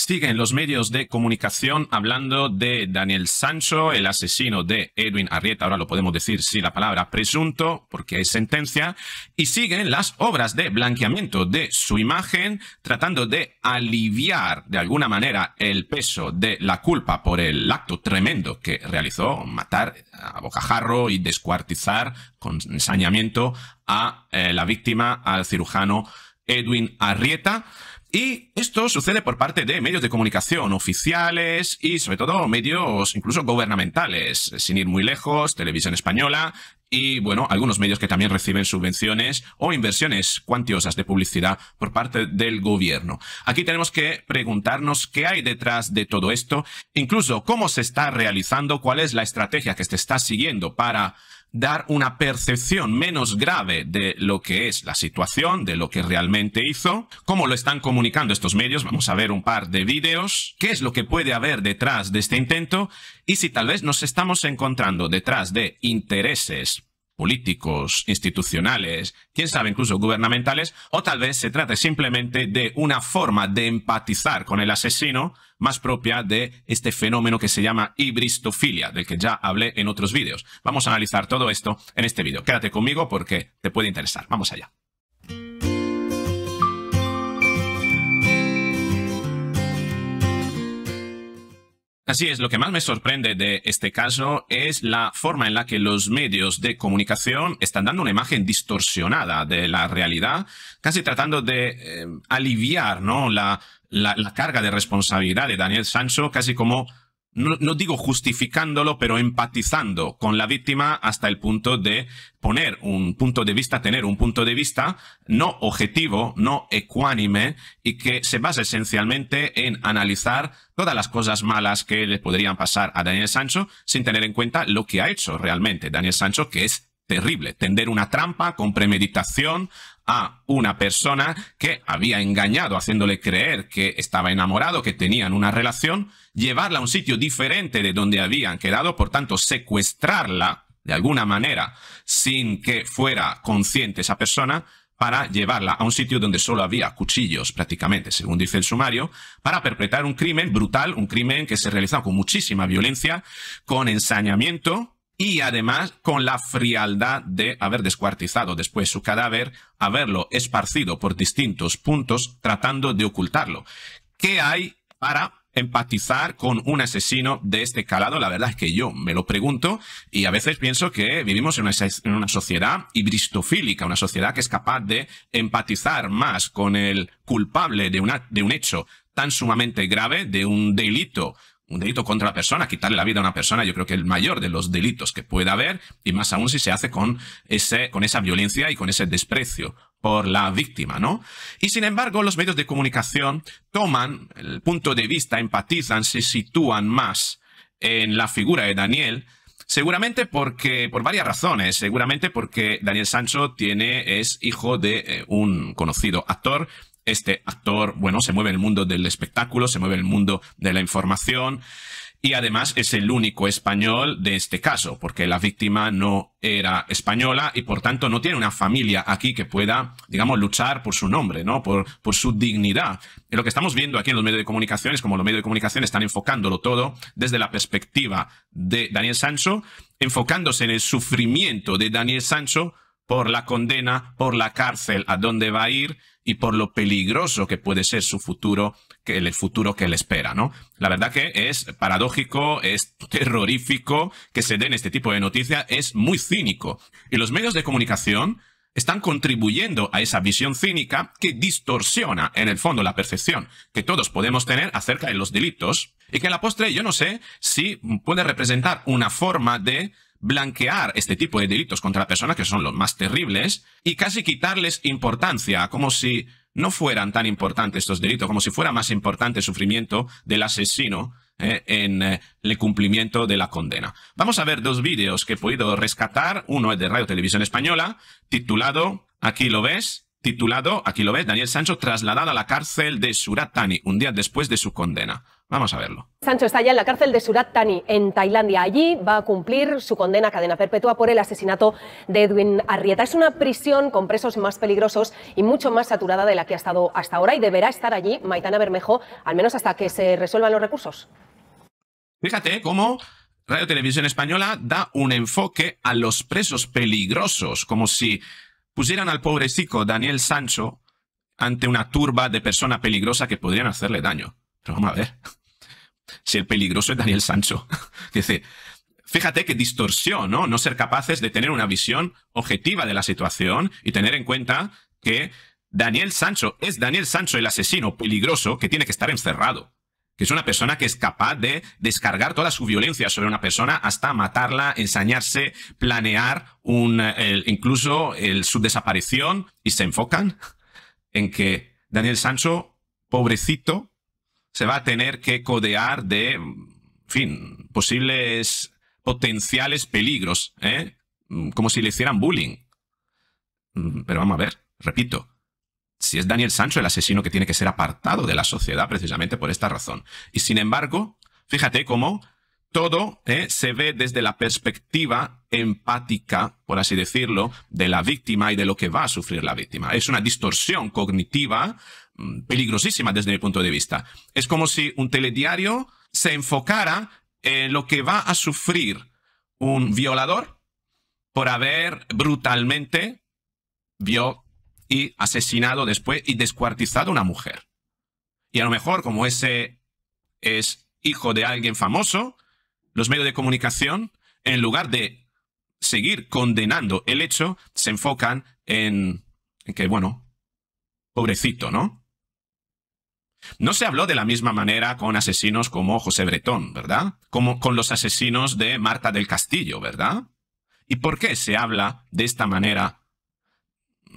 Siguen los medios de comunicación hablando de Daniel Sancho, el asesino de Edwin Arrieta, ahora lo podemos decir sin la palabra presunto, porque hay sentencia, y siguen las obras de blanqueamiento de su imagen, tratando de aliviar de alguna manera el peso de la culpa por el acto tremendo que realizó, matar a bocajarro y descuartizar con ensañamiento a eh, la víctima, al cirujano Edwin Arrieta. Y esto sucede por parte de medios de comunicación oficiales y sobre todo medios incluso gubernamentales, sin ir muy lejos, Televisión Española y bueno, algunos medios que también reciben subvenciones o inversiones cuantiosas de publicidad por parte del gobierno. Aquí tenemos que preguntarnos qué hay detrás de todo esto, incluso cómo se está realizando, cuál es la estrategia que se está siguiendo para dar una percepción menos grave de lo que es la situación, de lo que realmente hizo, cómo lo están comunicando estos medios, vamos a ver un par de vídeos, qué es lo que puede haber detrás de este intento y si tal vez nos estamos encontrando detrás de intereses políticos, institucionales, quién sabe, incluso gubernamentales, o tal vez se trate simplemente de una forma de empatizar con el asesino más propia de este fenómeno que se llama hibristofilia, del que ya hablé en otros vídeos. Vamos a analizar todo esto en este vídeo. Quédate conmigo porque te puede interesar. Vamos allá. Así es, lo que más me sorprende de este caso es la forma en la que los medios de comunicación están dando una imagen distorsionada de la realidad, casi tratando de eh, aliviar ¿no? la, la, la carga de responsabilidad de Daniel Sancho, casi como no, digo justificándolo, pero empatizando con la víctima hasta el punto de poner un punto de vista, tener un punto de vista no objetivo, no ecuánime y que se basa esencialmente en analizar todas las cosas malas que le podrían pasar a Daniel Sancho sin tener en cuenta lo que ha hecho realmente Daniel Sancho, que es terrible. Tender una trampa con premeditación, a una persona que había engañado haciéndole creer que estaba enamorado, que tenían una relación, llevarla a un sitio diferente de donde habían quedado, por tanto secuestrarla de alguna manera sin que fuera consciente esa persona para llevarla a un sitio donde solo había cuchillos prácticamente, según dice el sumario, para perpetrar un crimen brutal, un crimen que se realizaba con muchísima violencia, con ensañamiento, y además con la frialdad de haber descuartizado después su cadáver, haberlo esparcido por distintos puntos tratando de ocultarlo. ¿Qué hay para empatizar con un asesino de este calado? La verdad es que yo me lo pregunto y a veces pienso que vivimos en una, sociedad ibristofílica, una sociedad que es capaz de empatizar más con el culpable de, de un hecho tan sumamente grave, de un delito un delito contra la persona, quitarle la vida a una persona, yo creo que el mayor de los delitos que puede haber, y más aún si se hace con, ese, con esa violencia y con ese desprecio por la víctima, ¿no? Y sin embargo, los medios de comunicación toman el punto de vista, empatizan, se sitúan más en la figura de Daniel, Seguramente porque, por varias razones, seguramente porque Daniel Sancho tiene, es hijo de eh, un conocido actor este actor, bueno, se mueve en el mundo del espectáculo, se mueve en el mundo de la información y además es el único español de este caso, porque la víctima no era española y por tanto no tiene una familia aquí que pueda, digamos, luchar por su nombre, ¿no? Por, por su dignidad. lo que estamos viendo aquí en los medios de comunicación es como los medios de comunicación están enfocándolo todo desde la perspectiva de Daniel Sancho, enfocándose en el sufrimiento de Daniel Sancho por la condena, por la cárcel, a dónde va a ir y por lo peligroso que puede ser su futuro, que el futuro que le espera, ¿no? La verdad que es paradójico, es terrorífico que se den este tipo de noticias, es muy cínico. Y los medios de comunicación están contribuyendo a esa visión cínica que distorsiona en el fondo la percepción que todos podemos tener acerca de los delitos y que la postre yo no sé si puede representar una forma de blanquear este tipo de delitos contra la persona, que son los más terribles, y casi quitarles importancia, como si no fueran tan importantes estos delitos, como si fuera más importante el sufrimiento del asesino eh, en eh, el cumplimiento de la condena. Vamos a ver dos vídeos que he podido rescatar. Uno es de Radio Televisión Española, titulado, aquí lo ves, titulado, aquí lo ves, Daniel Sancho trasladado a la cárcel de Suratani, un día después de su condena. Vamos a verlo. Sancho está ya en la cárcel de Surat Thani, en Tailandia. Allí va a cumplir su condena cadena perpetua por el asesinato de Edwin Arrieta. Es una prisión con presos más peligrosos y mucho más saturada de la que ha estado hasta ahora y deberá estar allí Maitana Bermejo, al menos hasta que se resuelvan los recursos. Fíjate cómo Radio Televisión Española da un enfoque a los presos peligrosos, como si pusieran al pobrecico Daniel Sancho ante una turba de persona peligrosa que podrían hacerle daño vamos a ver. Si el peligroso es Daniel Sancho. Dice, fíjate qué distorsión, ¿no? No ser capaces de tener una visión objetiva de la situación y tener en cuenta que Daniel Sancho es Daniel Sancho el asesino peligroso que tiene que estar encerrado. Que es una persona que es capaz de descargar toda su violencia sobre una persona hasta matarla, ensañarse, planear un, incluso su desaparición. Y se enfocan en que Daniel Sancho, pobrecito, se va a tener que codear de, fin, posibles potenciales peligros, ¿eh? mm, como si le hicieran bullying. Mm, pero vamos a ver, repito, si es Daniel Sancho el asesino que tiene que ser apartado de la sociedad precisamente por esta razón. Y sin embargo, fíjate cómo todo ¿eh? se ve desde la perspectiva empática, por así decirlo, de la víctima y de lo que va a sufrir la víctima. Es una distorsión cognitiva Mm, peligrosísima desde mi punto de vista. Es como si un telediario se enfocara en lo que va a sufrir un violador por haber brutalmente vio y asesinado después y descuartizado a una mujer. Y a lo mejor como ese es hijo de alguien famoso, los medios de comunicación, en lugar de seguir condenando el hecho, se enfocan en, en que, bueno, pobrecito, ¿no? No se habló de la misma manera con asesinos como José Bretón, ¿verdad? Como con los asesinos de Marta del Castillo, ¿verdad? ¿Y por qué se habla de esta manera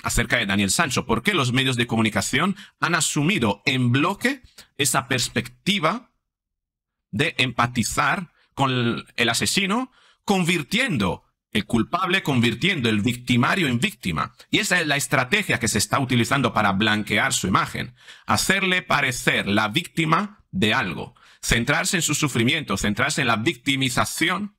acerca de Daniel Sancho? ¿Por qué los medios de comunicación han asumido en bloque esa perspectiva de empatizar con el asesino, convirtiendo el culpable convirtiendo el victimario en víctima. Y esa es la estrategia que se está utilizando para blanquear su imagen, hacerle parecer la víctima de algo, centrarse en su sufrimiento, centrarse en la victimización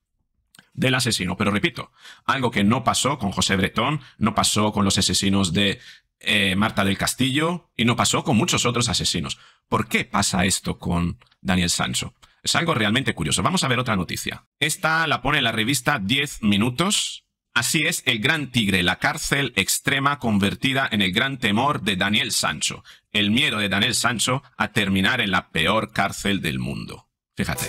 del asesino. Pero repito, algo que no pasó con José Bretón, no pasó con los asesinos de eh, Marta del Castillo y no pasó con muchos otros asesinos. ¿Por qué pasa esto con Daniel Sancho? Es algo realmente curioso. Vamos a ver otra noticia. Esta la pone la revista 10 Minutos. Así es, el gran tigre, la cárcel extrema convertida en el gran temor de Daniel Sancho. El miedo de Daniel Sancho a terminar en la peor cárcel del mundo. Fíjate.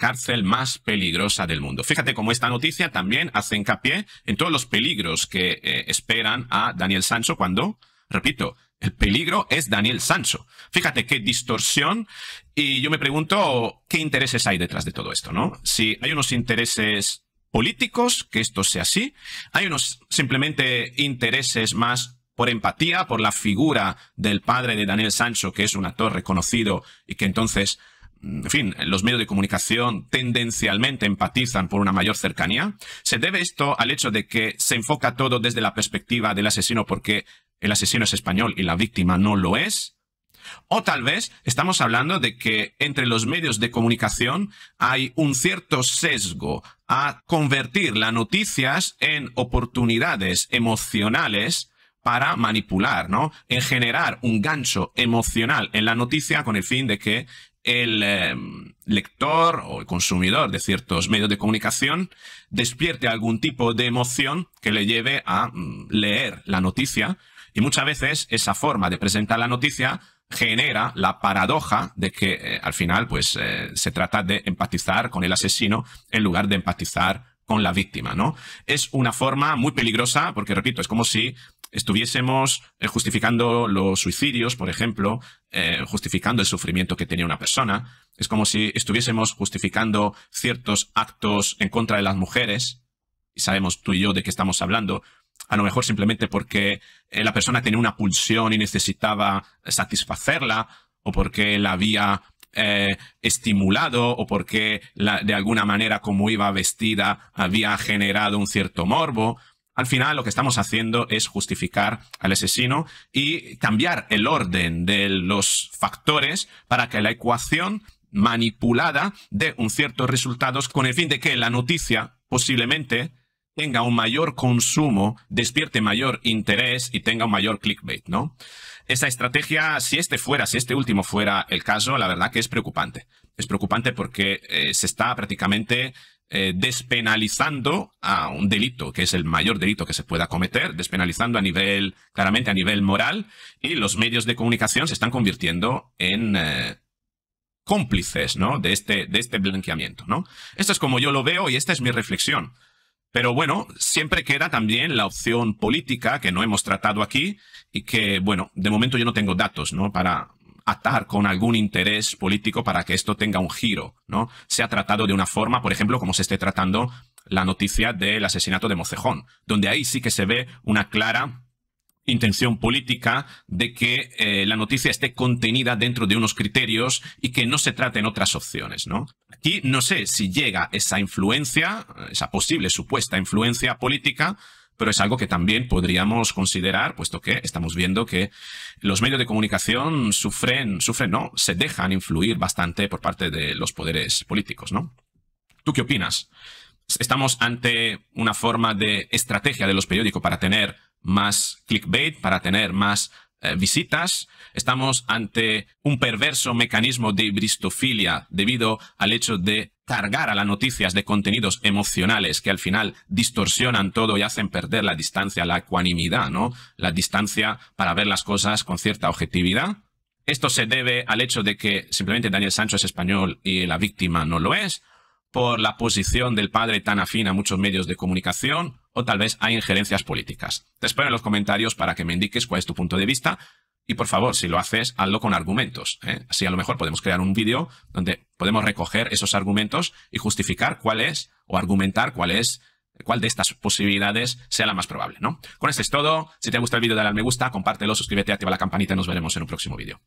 cárcel más peligrosa del mundo. Fíjate cómo esta noticia también hace hincapié en todos los peligros que eh, esperan a Daniel Sancho cuando, repito, el peligro es Daniel Sancho. Fíjate qué distorsión. Y yo me pregunto qué intereses hay detrás de todo esto, ¿no? Si hay unos intereses políticos, que esto sea así, hay unos simplemente intereses más por empatía, por la figura del padre de Daniel Sancho, que es un actor reconocido y que entonces en fin, los medios de comunicación tendencialmente empatizan por una mayor cercanía. Se debe esto al hecho de que se enfoca todo desde la perspectiva del asesino porque el asesino es español y la víctima no lo es. O tal vez estamos hablando de que entre los medios de comunicación hay un cierto sesgo a convertir las noticias en oportunidades emocionales para manipular, ¿no? En generar un gancho emocional en la noticia con el fin de que el em, lector o el consumidor de ciertos medios de comunicación despierte algún tipo de emoción que le lleve a mm, leer la noticia y muchas veces esa forma de presentar la noticia genera la paradoja de que eh, al final pues eh, se trata de empatizar con el asesino en lugar de empatizar con la víctima, ¿no? Es una forma muy peligrosa porque, repito, es como si estuviésemos eh, justificando los suicidios, por ejemplo, eh, justificando el sufrimiento que tenía una persona. Es como si estuviésemos justificando ciertos actos en contra de las mujeres. Y sabemos tú y yo de qué estamos hablando. A lo mejor simplemente porque eh, la persona tenía una pulsión y necesitaba satisfacerla, o porque la había estimulado o porque de alguna manera como iba vestida había generado un cierto morbo. Al final lo que estamos haciendo es justificar al asesino y cambiar el orden de los factores para que la ecuación manipulada dé un cierto resultados con el fin de que la noticia posiblemente tenga un mayor consumo, despierte mayor interés y tenga un mayor clickbait, ¿no? Esa estrategia, si este fuera, si este último fuera el caso, la verdad que es preocupante. Es preocupante porque eh, se está prácticamente eh, despenalizando a un delito, que es el mayor delito que se pueda cometer, despenalizando a nivel, claramente a nivel moral, y los medios de comunicación se están convirtiendo en eh, cómplices, ¿no? De este, de este blanqueamiento, ¿no? Esto es como yo lo veo y esta es mi reflexión. Pero bueno, siempre queda también la opción política que no hemos tratado aquí y que, bueno, de momento yo no tengo datos, ¿no? Para, atar con algún interés político para que esto tenga un giro, ¿no? Se ha tratado de una forma, por ejemplo, como se esté tratando la noticia del asesinato de Mocejón, donde ahí sí que se ve una clara intención política de que eh, la noticia esté contenida dentro de unos criterios y que no se traten otras opciones, ¿no? Aquí no sé si llega esa influencia, esa posible supuesta influencia política, pero es algo que también podríamos considerar, puesto que estamos viendo que los medios de comunicación sufren, sufren, no, se dejan influir bastante por parte de los poderes políticos, ¿no? ¿Tú qué opinas? ¿Estamos ante una forma de estrategia de los periódicos para tener más clickbait, para tener más eh, visitas? ¿Estamos ante un perverso mecanismo de bristofilia debido al hecho de cargar a las noticias de contenidos emocionales que al final distorsionan todo y hacen perder la distancia, la ecuanimidad, ¿no? La distancia para ver las cosas con cierta objetividad. Esto se debe al hecho de que simplemente Daniel Sancho es español y la víctima no lo es, por la posición del padre tan afín a muchos medios de comunicación, o tal vez hay injerencias políticas. Te espero en los comentarios para que me indiques cuál es tu punto de vista y por favor, si lo haces, hazlo con argumentos. ¿eh? Así a lo mejor podemos crear un vídeo donde podemos recoger esos argumentos y justificar cuál es o argumentar cuál es cuál de estas posibilidades sea la más probable, ¿no? Con esto es todo. Si te gusta el vídeo, dale al me gusta, compártelo, suscríbete, activa la campanita y nos veremos en un próximo vídeo.